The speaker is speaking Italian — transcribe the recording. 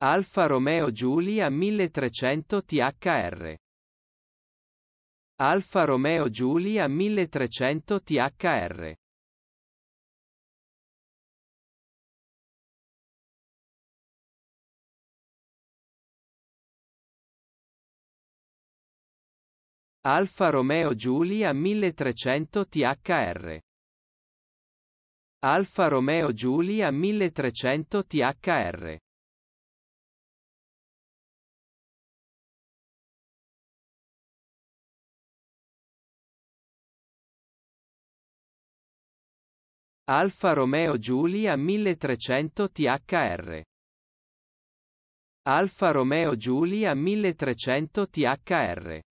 Alfa Romeo Giulia 1300 THR Alfa Romeo Giulia 1300 THR Alfa Romeo Giulia 1300 THR Alfa Romeo Giulia 1300 THR Alfa Romeo Giulia 1300 THR. Alfa Romeo Giulia 1300 THR.